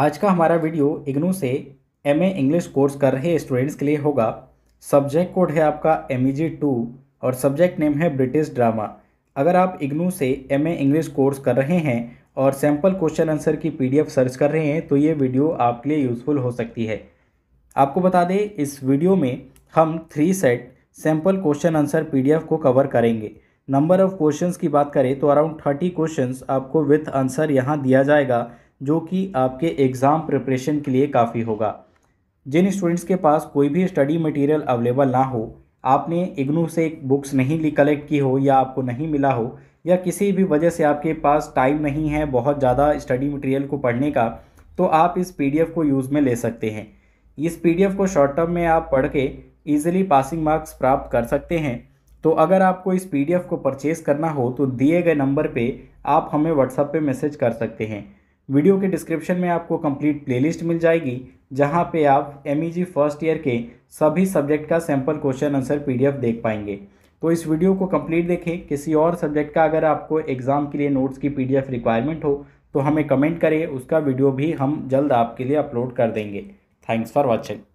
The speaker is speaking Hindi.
आज का हमारा वीडियो इग्नू से एम इंग्लिश कोर्स कर रहे स्टूडेंट्स के लिए होगा सब्जेक्ट कोड है आपका एम ई टू और सब्जेक्ट नेम है ब्रिटिश ड्रामा अगर आप इग्नू से एम इंग्लिश कोर्स कर रहे हैं और सैम्पल क्वेश्चन आंसर की पीडीएफ सर्च कर रहे हैं तो ये वीडियो आपके लिए यूज़फुल हो सकती है आपको बता दें इस वीडियो में हम three set sample question answer P को कवर करेंगे नंबर ऑफ़ क्वेश्चंस की बात करें तो अराउंड थर्टी क्वेश्चंस आपको विथ आंसर यहाँ दिया जाएगा जो कि आपके एग्ज़ाम प्रिपरेशन के लिए काफ़ी होगा जिन स्टूडेंट्स के पास कोई भी स्टडी मटेरियल अवेलेबल ना हो आपने इग्नू से बुक्स नहीं कलेक्ट की हो या आपको नहीं मिला हो या किसी भी वजह से आपके पास टाइम नहीं है बहुत ज़्यादा स्टडी मटेरियल को पढ़ने का तो आप इस पीडीएफ को यूज़ में ले सकते हैं इस पीडीएफ को शॉर्ट टर्म में आप पढ़ के ईजिली पासिंग मार्क्स प्राप्त कर सकते हैं तो अगर आपको इस पी को परचेज़ करना हो तो दिए गए नंबर पे आप हमें व्हाट्सएप पे मैसेज कर सकते हैं वीडियो के डिस्क्रिप्शन में आपको कंप्लीट प्लेलिस्ट मिल जाएगी जहां पे आप एम फर्स्ट ईयर के सभी सब्जेक्ट का सैम्पल क्वेश्चन आंसर पीडीएफ देख पाएंगे तो इस वीडियो को कंप्लीट देखें किसी और सब्जेक्ट का अगर आपको एग्ज़ाम के लिए नोट्स की पीडीएफ रिक्वायरमेंट हो तो हमें कमेंट करें उसका वीडियो भी हम जल्द आपके लिए अपलोड कर देंगे थैंक्स फॉर वॉचिंग